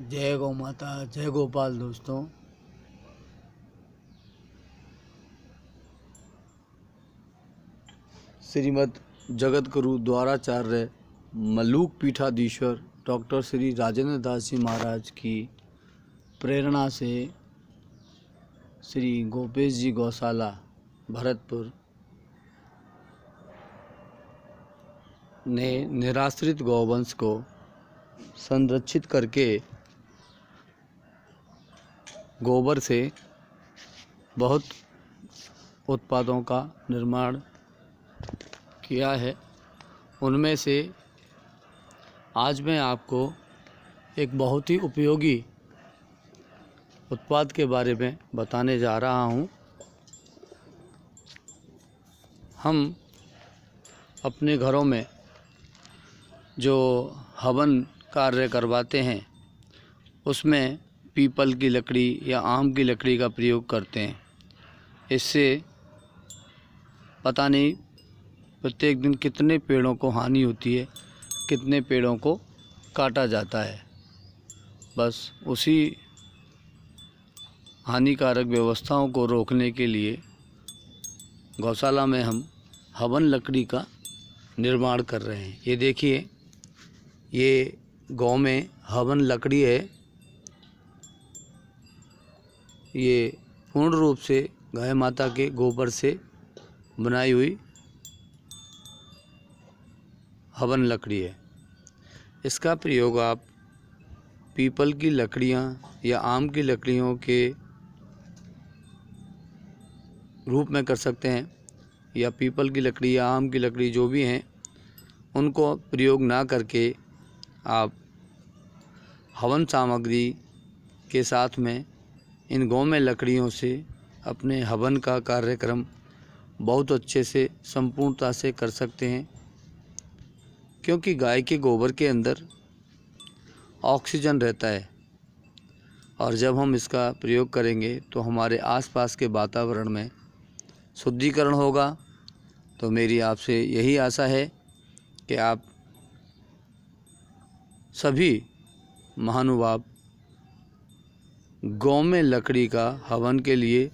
जय गौ माता जय गोपाल दोस्तों श्रीमद जगत गुरु द्वाराचार्य मलूक पीठाधीश्वर डॉक्टर श्री राजेंद्र दास जी महाराज की प्रेरणा से श्री गोपेश जी गौशाला भरतपुर ने निराश्रित गौवंश को संरक्षित करके गोबर से बहुत उत्पादों का निर्माण किया है उनमें से आज मैं आपको एक बहुत ही उपयोगी उत्पाद के बारे में बताने जा रहा हूँ हम अपने घरों में जो हवन कार्य करवाते हैं उसमें पीपल की लकड़ी या आम की लकड़ी का प्रयोग करते हैं इससे पता नहीं प्रत्येक दिन कितने पेड़ों को हानि होती है कितने पेड़ों को काटा जाता है बस उसी हानिकारक व्यवस्थाओं को रोकने के लिए गौशाला में हम हवन लकड़ी का निर्माण कर रहे हैं ये देखिए ये गांव में हवन लकड़ी है ये पूर्ण रूप से गाय माता के गोबर से बनाई हुई हवन लकड़ी है इसका प्रयोग आप पीपल की लकड़ियाँ या आम की लकड़ियों के रूप में कर सकते हैं या पीपल की लकड़ी या आम की लकड़ी जो भी हैं उनको प्रयोग ना करके आप हवन सामग्री के साथ में इन में लकड़ियों से अपने हवन का कार्यक्रम बहुत अच्छे से संपूर्णता से कर सकते हैं क्योंकि गाय के गोबर के अंदर ऑक्सीजन रहता है और जब हम इसका प्रयोग करेंगे तो हमारे आसपास के वातावरण में शुद्धिकरण होगा तो मेरी आपसे यही आशा है कि आप सभी महानुभाव गौ में लकड़ी का हवन के लिए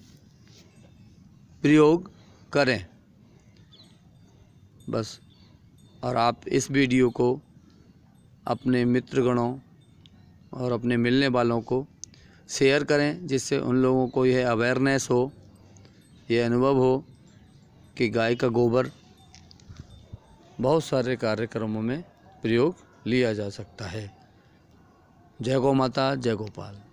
प्रयोग करें बस और आप इस वीडियो को अपने मित्रगणों और अपने मिलने वालों को शेयर करें जिससे उन लोगों को यह अवेयरनेस हो यह अनुभव हो कि गाय का गोबर बहुत सारे कार्यक्रमों में प्रयोग लिया जा सकता है जय गौ माता जय गोपाल